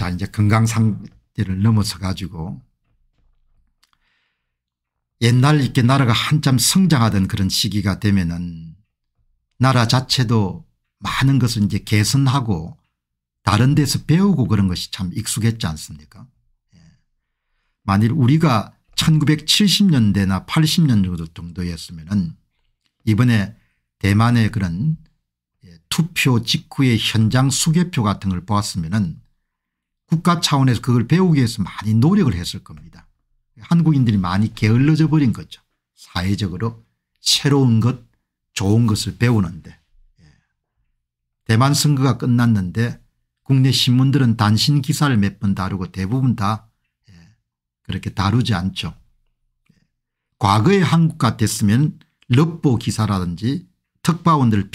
자 이제 건강 상대를 넘어서 가지고 옛날 이렇게 나라가 한참 성장하던 그런 시기가 되면은 나라 자체도 많은 것을 이제 개선하고 다른 데서 배우고 그런 것이 참 익숙했지 않습니까 예. 만일 우리가 1970년대나 80년 정도였으면은 이번에 대만의 그런 예, 투표 직후의 현장 수개표 같은 걸 보았으면은 국가 차원에서 그걸 배우기 위해서 많이 노력을 했을 겁니다. 한국인들이 많이 게을러져 버린 거죠. 사회적으로 새로운 것 좋은 것을 배우는데 예. 대만 선거가 끝났는데 국내 신문들은 단신 기사를 몇 번 다루고 대부분 다 예. 그렇게 다루지 않죠. 예. 과거의 한국 같됐으면 럽보 기사라든지 특파원들 을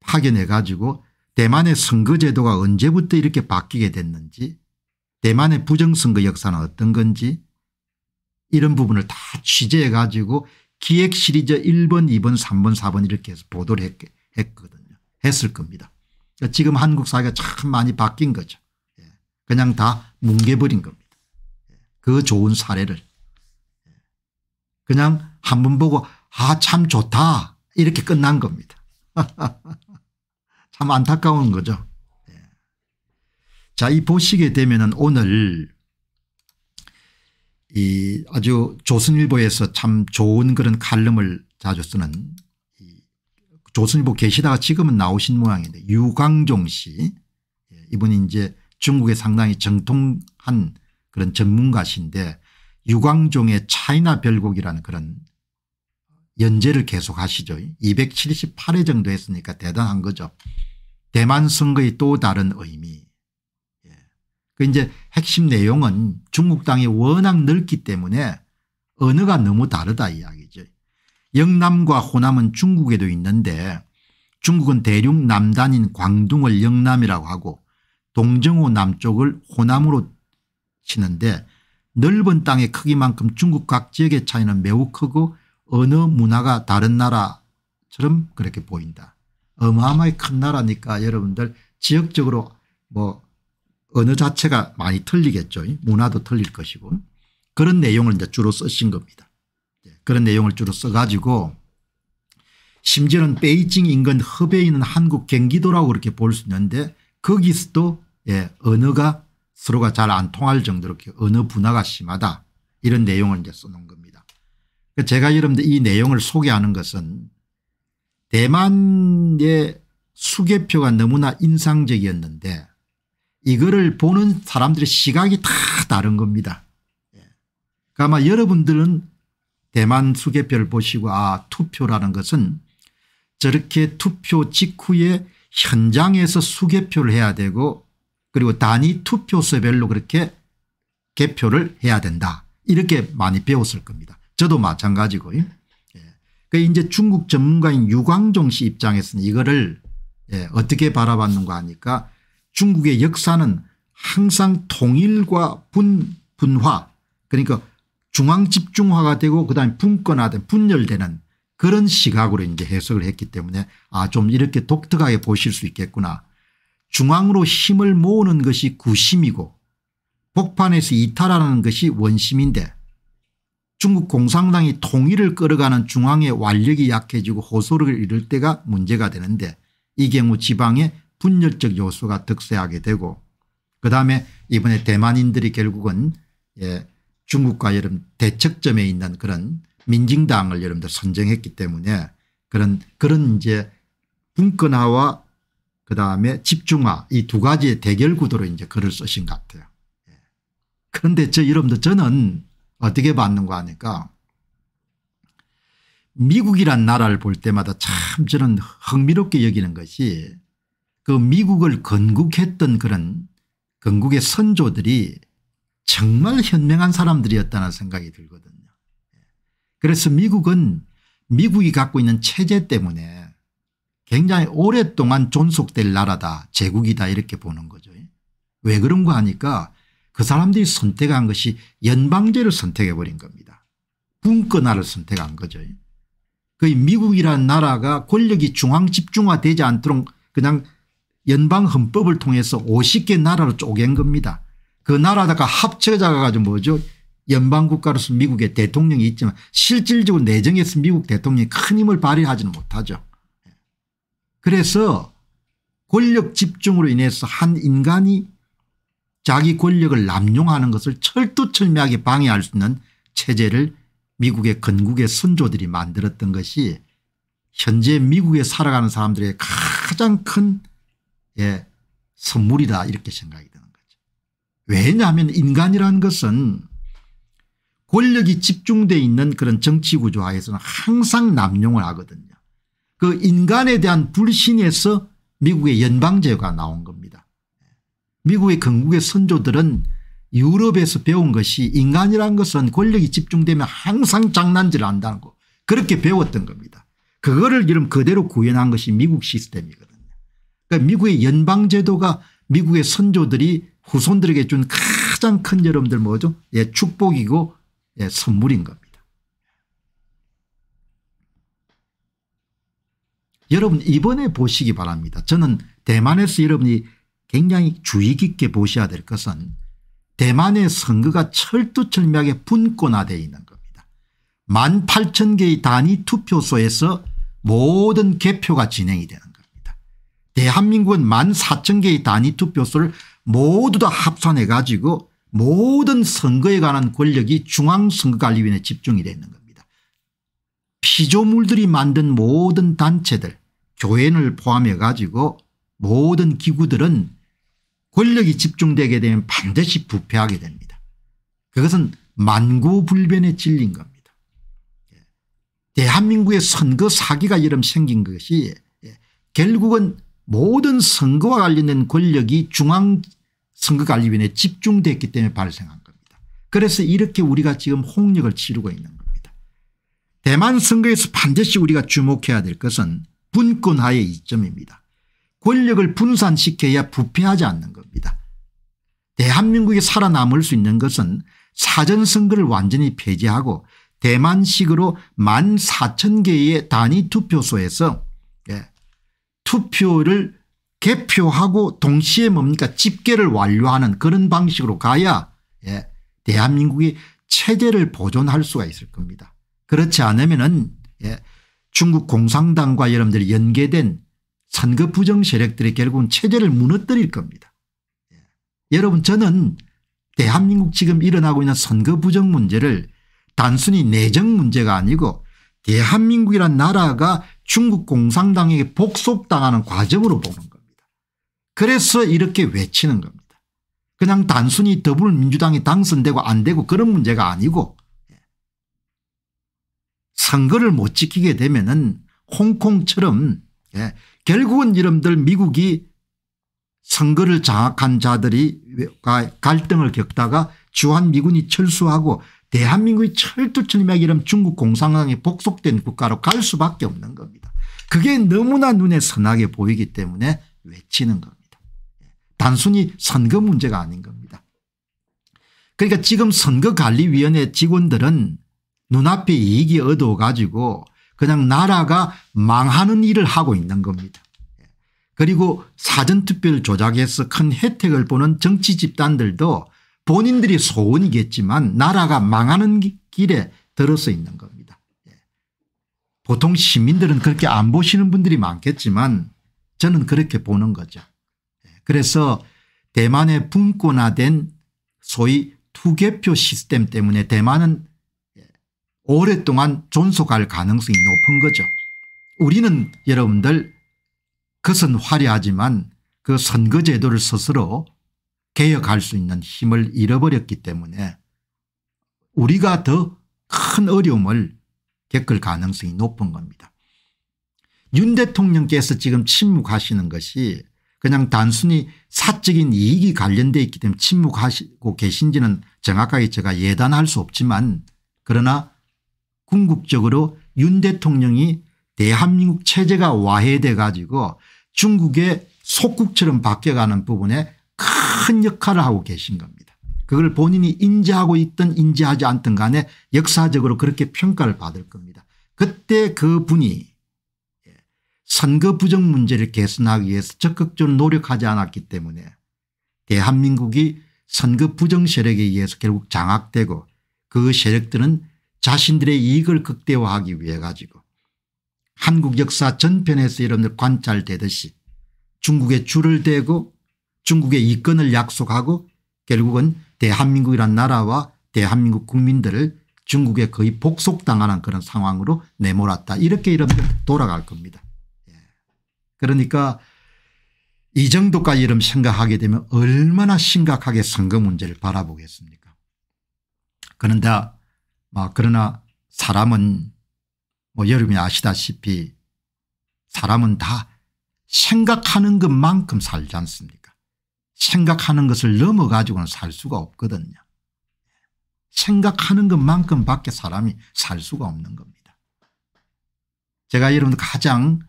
파견해 가지고 대만의 선거제도가 언제부터 이렇게 바뀌게 됐는지 대만의 부정선거 역사는 어떤 건지 이런 부분을 다 취재해 가지고 기획 시리즈 1번 2번 3번 4번 이렇게 해서 보도를 했, 했거든요. 했을 겁니다. 그러니까 지금 한국 사회가 참 많이 바뀐 거죠. 예. 그냥 다 뭉개버린 겁니다. 예. 그 좋은 사례를 예. 그냥 한 번 보고 아 참 좋다 이렇게 끝난 겁니다. 참 안타까운 거죠. 예. 자, 이 보시게 되면은 오늘 이 아주 조선일보에서 참 좋은 그런 칼럼을 자주 쓰는 조선일보 계시다가 지금은 나오신 모양인데 유광종 씨 예, 이분이 이제 중국에 상당히 정통한 그런 전문가신데 유광종의 차이나 별곡이라는 그런 연재를 계속 하시죠. 278회 정도 했으니까 대단한 거죠. 대만 선거의 또 다른 의미. 예. 그 이제 핵심 내용은 중국 땅이 워낙 넓기 때문에 언어가 너무 다르다 이야기죠. 영남과 호남은 중국에도 있는데 중국은 대륙 남단인 광둥을 영남이라고 하고 동정호 남쪽을 호남으로 치는데 넓은 땅의 크기만큼 중국 각 지역의 차이는 매우 크고 어느 문화가 다른 나라처럼 그렇게 보인다. 어마어마히 큰 나라니까 여러분들 지역적으로 뭐 언어 자체가 많이 틀리겠죠. 문화도 틀릴 것이고 그런 내용을 이제 주로 쓰신 겁니다. 예, 그런 내용을 주로 써가지고 심지어는 베이징 인근 흡에 있는 한국 경기도라고 그렇게 볼 수 있는데 거기서도 예, 언어가 서로가 잘 안 통할 정도로 언어 분화가 심하다 이런 내용을 이제 써놓은 겁니다. 그 제가 여러분들 이 내용을 소개하는 것은 대만의 수개표가 너무나 인상적이었는데 이거를 보는 사람들의 시각이 다 다른 겁니다. 그러니까 아마 여러분들은 대만 수개표를 보시고 아 투표라는 것은 저렇게 투표 직후에 현장에서 수개표를 해야 되고 그리고 단위 투표수별로 그렇게 개표를 해야 된다 이렇게 많이 배웠을 겁니다. 저도 마찬가지고요. 예. 그 이제 중국 전문가인 유광종 씨 입장에서는 이거를 예. 어떻게 바라봤는가 하니까 중국의 역사는 항상 통일과 분, 분화 그러니까 중앙 집중화가 되고 그다음에 분권화된 분열되는 그런 시각으로 이제 해석을 했기 때문에 아좀 이렇게 독특하게 보실 수 있겠구나. 중앙으로 힘을 모으는 것이 구심이고 복판에서 이탈하는 것이 원심인데 중국 공산당이 통일을 끌어가는 중앙의 완력이 약해지고 호소력을 잃을 때가 문제가 되는데 이 경우 지방의 분열적 요소가 득세하게 되고 그다음에 이번에 대만인들이 결국은 예 중국과 여름 대척점에 있는 그런 민징당을 여러분들 선정했기 때문에 그런 그런 이제 분권화와 그다음에 집중화 이 두 가지의 대결 구도로 이제 글을 쓰신 것 같아요. 예. 그런데 저 여러분들 저는 어떻게 받는 거 아니까 미국이란 나라를 볼 때마다 참 저는 흥미롭게 여기는 것이 그 미국을 건국했던 그런 건국의 선조들이 정말 현명한 사람들이었다는 생각이 들거든요. 그래서 미국은 미국이 갖고 있는 체제 때문에 굉장히 오랫동안 존속될 나라다 제국이다 이렇게 보는 거죠. 왜 그런 거 하니까 그 사람들이 선택한 것이 연방제를 선택해버린 겁니다. 분권화를 선택한 거죠. 거 미국이라는 나라가 권력이 중앙 집중화되지 않도록 그냥 연방헌법을 통해서 50개 나라로 쪼갠 겁니다. 그 나라다가 합쳐져 가지고 뭐죠 연방국가로서 미국의 대통령이 있지만 실질적으로 내정에서 미국 대통령이 큰 힘을 발휘하지는 못하죠. 그래서 권력 집중으로 인해서 한 인간이 자기 권력을 남용하는 것을 철두철미하게 방해할 수 있는 체제를 미국의 건국의 선조들이 만들었던 것이 현재 미국에 살아가는 사람들의 가장 큰 예, 선물이다 이렇게 생각이 드는 거죠. 왜냐하면 인간이라는 것은 권력이 집중되어 있는 그런 정치구조 하에서는 항상 남용을 하거든요. 그 인간에 대한 불신에서 미국의 연방제가 나온 겁니다. 미국의 건국의 선조들은 유럽에서 배운 것이 인간이란 것은 권력이 집중되면 항상 장난질을 한다는 거 그렇게 배웠던 겁니다. 그거를 이름 그대로 구현한 것이 미국 시스템이거든요. 그러니까 미국의 연방제도가 미국의 선조들이 후손들에게 준 가장 큰 여러분들 뭐죠 예, 축복이고 예, 선물인 겁니다. 여러분 이번에 보시기 바랍니다. 저는 대만에서 여러분이 굉장히 주의 깊게 보셔야 될 것은 대만의 선거가 철두철미하게 분권화되어 있는 겁니다. 1 8 0개의 단위 투표소에서 모든 개표가 진행이 되는 겁니다. 대한민국은 1 4 0개의 단위 투표소를 모두 다 합산해 가지고 모든 선거에 관한 권력이 중앙선거관리위원회에 집중이 되어 있는 겁니다. 피조물들이 만든 모든 단체들 교회를 포함해 가지고 모든 기구들은 권력이 집중되게 되면 반드시 부패하게 됩니다. 그것은 만고불변의 진리인 겁니다. 예. 대한민국의 선거 사기가 이름 생긴 것이 예. 결국은 모든 선거와 관련된 권력이 중앙선거관리위원회에 집중됐기 때문에 발생한 겁니다. 그래서 이렇게 우리가 지금 홍역을 치르고 있는 겁니다. 대만 선거에서 반드시 우리가 주목해야 될 것은 분권화의 이점입니다. 권력을 분산시켜야 부패하지 않는 겁니다. 대한민국이 살아남을 수 있는 것은 사전선거를 완전히 폐지하고 대만식으로 만 4천 개의 단위 투표소에서 예, 투표를 개표하고 동시에 뭡니까 집계를 완료하는 그런 방식으로 가야 예, 대한민국이 체제를 보존할 수가 있을 겁니다. 그렇지 않으면 예, 중국 공산당과 여러분들이 연계된 선거 부정 세력들이 결국은 체제를 무너뜨릴 겁니다. 예. 여러분 저는 대한민국 지금 일어나고 있는 선거 부정 문제를 단순히 내정 문제가 아니고 대한민국이란 나라가 중국 공산당에게 복속당하는 과정으로 보는 겁니다. 그래서 이렇게 외치는 겁니다. 그냥 단순히 더불어민주당이 당선되고 안 되고 그런 문제가 아니고 예. 선거를 못 지키게 되면 은 홍콩처럼 예, 결국은 이름들 미국이 선거를 장악한 자들이 갈등을 겪다가 주한미군이 철수하고 대한민국이 철두철미하게 이름 중국 공산당에 복속된 국가로 갈 수밖에 없는 겁니다. 그게 너무나 눈에 선하게 보이기 때문에 외치는 겁니다. 단순히 선거 문제가 아닌 겁니다. 그러니까 지금 선거관리위원회 직원들은 눈앞에 이익이 얻어가지고 그냥 나라가 망하는 일을 하고 있는 겁니다. 그리고 사전투표를 조작해서 큰 혜택을 보는 정치 집단들도 본인들이 소원이겠지만 나라가 망하는 길에 들어서 있는 겁니다. 예. 보통 시민들은 그렇게 안 보시는 분들이 많겠지만 저는 그렇게 보는 거죠. 예. 그래서 대만의 분권화된 소위 투개표 시스템 때문에 대만은 오랫동안 존속할 가능성이 높은 거죠. 우리는 여러분들 그것은 화려하지만 그 선거제도를 스스로 개혁할 수 있는 힘을 잃어버렸기 때문에 우리가 더 큰 어려움을 겪을 가능성이 높은 겁니다. 윤 대통령께서 지금 침묵하시는 것이 그냥 단순히 사적인 이익이 관련되어 있기 때문에 침묵하고 계신지는 정확하게 제가 예단할 수 없지만 그러나 궁극적으로 윤 대통령이 대한민국 체제가 와해돼 가지고 중국의 속국처럼 바뀌어가는 부분에 큰 역할을 하고 계신 겁니다. 그걸 본인이 인지하고 있든 인지하지 않든 간에 역사적으로 그렇게 평가를 받을 겁니다. 그때 그 분이 선거 부정 문제를 개선하기 위해서 적극적으로 노력하지 않았기 때문에 대한민국이 선거 부정 세력에 의해서 결국 장악되고 그 세력들은 자신들의 이익을 극대화하기 위해 가지고 한국 역사 전편에서 여러분들 관찰되듯이 중국의 줄을 대고 중국의 이권을 약속하고 결국은 대한민국이란 나라와 대한민국 국민들을 중국에 거의 복속당하는 그런 상황으로 내몰았다. 이렇게 여러분들 돌아갈 겁니다. 예. 그러니까 이 정도까지 여러분 생각하게 되면 얼마나 심각하게 선거 문제를 바라보겠습니까 그런데 아, 그러나 사람은 뭐 여러분이 아시다시피 사람은 다 생각하는 것만큼 살지 않습니까 생각하는 것을 넘어 가지고는 살 수가 없거든요. 생각하는 것만큼 밖에 사람이 살 수가 없는 겁니다. 제가 여러분 가장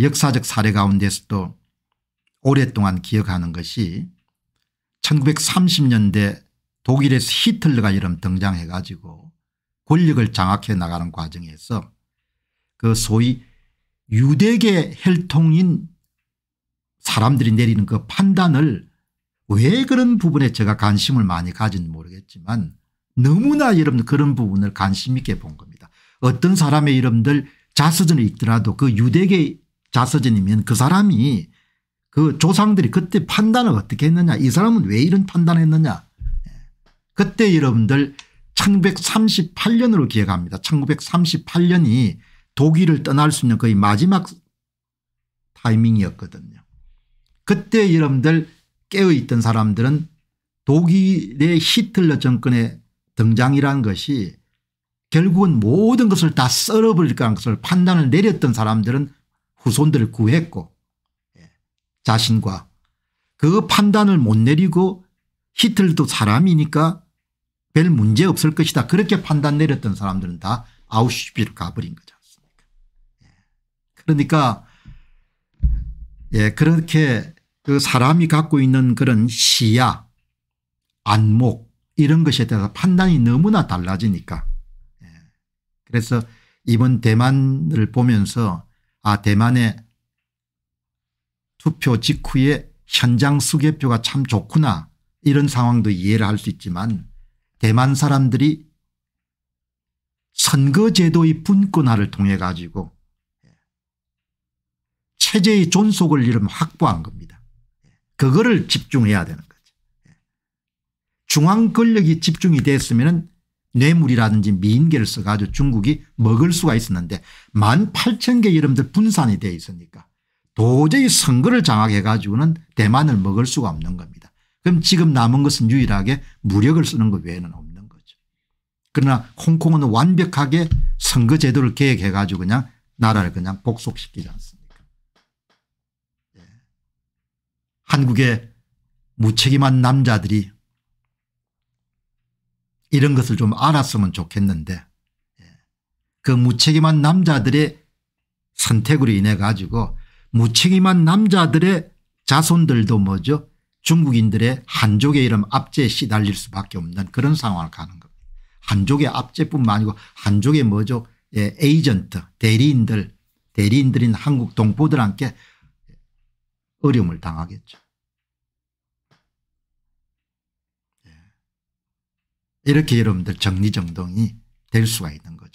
역사적 사례 가운데서도 오랫동안 기억하는 것이 1930년대 독일에서 히틀러가 이름 등장해 가지고 권력을 장악해 나가는 과정에서 그 소위 유대계 혈통인 사람들이 내리는 그 판단을 왜 그런 부분에 제가 관심을 많이 가진지 모르겠지만 너무나 여러분 그런 부분을 관심 있게 본 겁니다. 어떤 사람의 이름들 자서전을 읽더라도 그 유대계 자서전이면 그 사람이 그 조상들이 그때 판단을 어떻게 했느냐 이 사람은 왜 이런 판단을 했느냐 예. 그때 여러분들 1938년으로 기억합니다. 1938년이 독일을 떠날 수 있는 거의 마지막 타이밍이었거든요. 그때 여러분들 깨어있던 사람들은 독일의 히틀러 정권의 등장이라는 것이 결국은 모든 것을 다 썰어버릴 거라는 것을 판단을 내렸던 사람들은 후손들을 구했고 예, 자신과 그 판단을 못 내리고 히틀도 사람이니까 별 문제 없을 것이다. 그렇게 판단 내렸던 사람들은 다아우슈비로 가버린 거지 않습니까. 예. 그러니까 예, 그렇게 그 사람이 갖고 있는 그런 시야, 안목 이런 것에 대해서 판단이 너무나 달라지니까. 예. 그래서 이번 대만을 보면서 아 대만의 투표 직후에 현장 수개표가 참 좋구나 이런 상황도 이해를 할 수 있지만 대만 사람들이 선거제도의 분권화를 통해 가지고 체제의 존속을 이름 확보한 겁니다. 그거를 집중해야 되는 거죠. 중앙 권력이 집중이 됐으면 뇌물이라든지 미인계를 써가지고 중국이 먹을 수가 있었는데 1만 8천 개 이름들 분산이 되어 있으니까 도저히 선거를 장악해가지고는 대만을 먹을 수가 없는 겁니다. 그럼 지금 남은 것은 유일하게 무력을 쓰는 것 외에는 없는 거죠. 그러나 홍콩은 완벽하게 선거 제도를 계획해 가지고 그냥 나라를 그냥 복속시키지 않습니까 예. 한국의 무책임한 남자들이 이런 것을 좀 알았으면 좋겠는데 예. 그 무책임한 남자들의 선택으로 인해 가지고 무책임한 남자들의 자손들도 뭐죠 중국인들의 한족의 이름 압제에 시달릴 수밖에 없는 그런 상황을 가는 겁니다. 한족의 압제뿐만 아니고 한족의 뭐죠 예, 에이전트 대리인들 대리인들인 한국 동포들한테 어려움을 당하겠죠. 예. 이렇게 여러분들 정리정돈이 될 수가 있는 거죠.